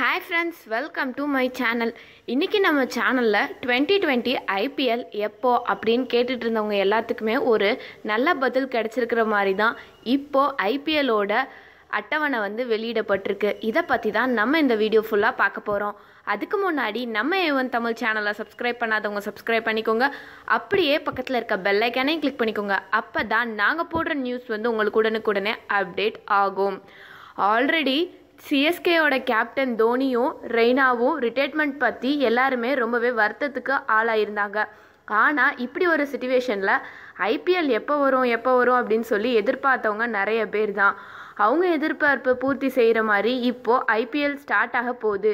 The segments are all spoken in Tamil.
hi friends welcome to my channel இன்றைக்கி நம்ம சேனலில் டுவெண்ட்டி டுவெண்ட்டி ஐபிஎல் எப்போ அப்படின்னு கேட்டுட்டு இருந்தவங்க எல்லாத்துக்குமே ஒரு நல்ல பதில் கிடச்சிருக்கிற மாதிரி தான் இப்போது ஐபிஎலோட அட்டவணை வந்து வெளியிடப்பட்டிருக்கு இதை பற்றி தான் நம்ம இந்த வீடியோ ஃபுல்லாக பார்க்க போகிறோம் அதுக்கு முன்னாடி நம்ம ஏவன் தமிழ் சேனலை சப்ஸ்கிரைப் பண்ணாதவங்க சப்ஸ்கிரைப் பண்ணிக்கோங்க அப்படியே பக்கத்தில் இருக்க பெல்லைக்கானையும் கிளிக் பண்ணிக்கோங்க அப்போ தான் நாங்கள் போடுற நியூஸ் வந்து உங்களுக்கு உடனுக்குடனே அப்டேட் ஆகும் ஆல்ரெடி சிஎஸ்கேயோட கேப்டன் தோனியும் ரெய்னாவும் ரிட்டைர்மெண்ட் பற்றி எல்லாருமே ரொம்பவே வருத்தத்துக்கு ஆளாயிருந்தாங்க ஆனால் இப்படி ஒரு சுச்சுவேஷனில் ஐபிஎல் எப்போ வரும் எப்போ வரும் அப்படின்னு சொல்லி எதிர்பார்த்தவங்க நிறைய பேர் தான் அவங்க எதிர்பார்ப்பு பூர்த்தி செய்கிற மாதிரி இப்போது ஐபிஎல் ஸ்டார்ட் ஆக போகுது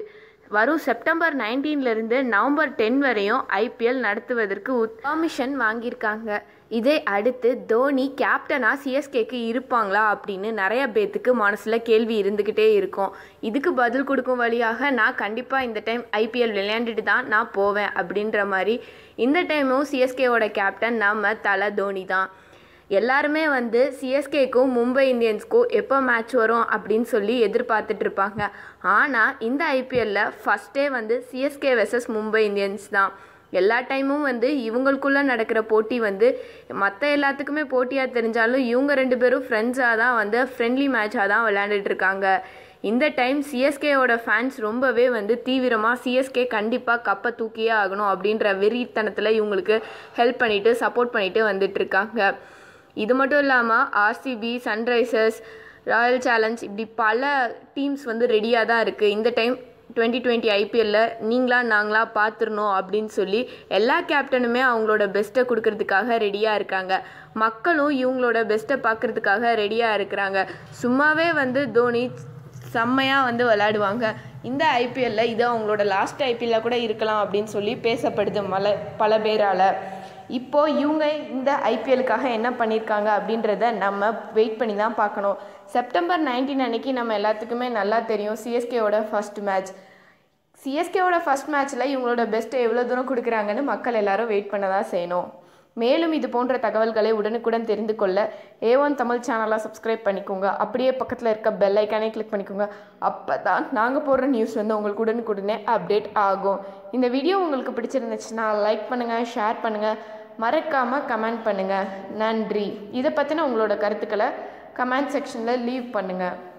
வரும் செப்டம்பர் நைன்டீன்லேருந்து நவம்பர் டென் வரையும் ஐபிஎல் நடத்துவதற்கு பர்மிஷன் வாங்கியிருக்காங்க இதை அடுத்து தோனி கேப்டனாக சிஎஸ்கேக்கு இருப்பாங்களா அப்படின்னு நிறைய பேத்துக்கு மனசில் கேள்வி இருந்துக்கிட்டே இருக்கும் இதுக்கு பதில் கொடுக்கும் வழியாக நான் கண்டிப்பாக இந்த டைம் ஐபிஎல் விளையாண்டுட்டு தான் நான் போவேன் அப்படின்ற மாதிரி இந்த டைமும் சிஎஸ்கேவோட கேப்டன் நம்ம தலை தோனி தான் எல்லாருமே வந்து சிஎஸ்கேக்கும் மும்பை இந்தியன்ஸ்க்கும் எப்போ மேட்ச் வரும் அப்படின்னு சொல்லி எதிர்பார்த்துட்டு இருப்பாங்க ஆனால் இந்த ஐபிஎல்ல ஃபஸ்ட்டே வந்து சிஎஸ்கே வெர்சஸ் மும்பை இந்தியன்ஸ் தான் எல்லா டைமும் வந்து இவங்களுக்குள்ளே நடக்கிற போட்டி வந்து மற்ற எல்லாத்துக்குமே போட்டியாக தெரிஞ்சாலும் இவங்க ரெண்டு பேரும் ஃப்ரெண்ட்ஸாக தான் வந்து ஃப்ரெண்ட்லி மேட்சாக தான் விளையாண்டுட்டுருக்காங்க இந்த டைம் சிஎஸ்கேவோட ஃபேன்ஸ் ரொம்பவே வந்து தீவிரமாக சிஎஸ்கே கண்டிப்பாக கப்பை தூக்கியே ஆகணும் அப்படின்ற வெறித்தனத்தில் இவங்களுக்கு ஹெல்ப் பண்ணிவிட்டு சப்போர்ட் பண்ணிவிட்டு வந்துட்டுருக்காங்க இது மட்டும் இல்லாமல் ஆர்சிபி சன்ரைசர்ஸ் ராயல் சேலஞ்ச் இப்படி பல டீம்ஸ் வந்து ரெடியாக தான் இருக்குது இந்த டைம் டுவெண்ட்டி டுவெண்ட்டி ஐபிஎல்ல நீங்களா நாங்களா பார்த்துருணும் அப்படின்னு சொல்லி எல்லா கேப்டனுமே அவங்களோட பெஸ்ட்டை கொடுக்கறதுக்காக ரெடியாக இருக்காங்க மக்களும் இவங்களோட பெஸ்ட்டை பார்க்குறதுக்காக ரெடியாக இருக்கிறாங்க சும்மாவே வந்து தோனி செம்மையாக வந்து விளையாடுவாங்க இந்த ஐபிஎல்ல இது அவங்களோட லாஸ்ட் ஐபிஎல்ல கூட இருக்கலாம் அப்படின்னு சொல்லி பேசப்படுது மல பல பேரால் இப்போ இவங்க இந்த ஐபிஎலுக்காக என்ன பண்ணியிருக்காங்க அப்படின்றத நம்ம வெயிட் பண்ணி தான் பார்க்கணும் செப்டம்பர் நைன்டீன் அன்னைக்கு நம்ம எல்லாத்துக்குமே நல்லா தெரியும் சிஎஸ்கேவோட ஃபஸ்ட் மேட்ச் சிஎஸ்கேவோட ஃபஸ்ட் மேட்ச்சில் இவங்களோட பெஸ்ட்டை எவ்வளோ தூரம் கொடுக்குறாங்கன்னு மக்கள் எல்லோரும் வெயிட் பண்ண தான் செய்யணும் மேலும் இது போன்ற தகவல்களை உடனுக்குடன் தெரிந்து கொள்ள ஏ ஒன் தமிழ் சேனலாக சப்ஸ்கிரைப் பண்ணிக்கோங்க அப்படியே பக்கத்தில் இருக்க பெல் ஐக்கானே கிளிக் பண்ணிக்கோங்க அப்போ தான் நாங்கள் போடுற நியூஸ் வந்து உங்களுக்கு உடனுக்குடனே அப்டேட் ஆகும் இந்த வீடியோ உங்களுக்கு பிடிச்சிருந்துச்சுன்னா லைக் பண்ணுங்கள் ஷேர் பண்ணுங்கள் மறக்காமல் கமெண்ட் பண்ணுங்கள் நன்றி இதை பற்றின உங்களோட கருத்துக்களை கமெண்ட் செக்ஷனில் லீவ் பண்ணுங்கள்